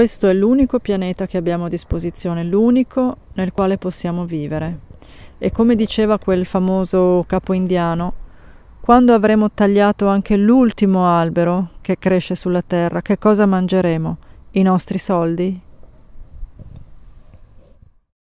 Questo è l'unico pianeta che abbiamo a disposizione, l'unico nel quale possiamo vivere. E come diceva quel famoso capo indiano, quando avremo tagliato anche l'ultimo albero che cresce sulla terra, che cosa mangeremo? I nostri soldi?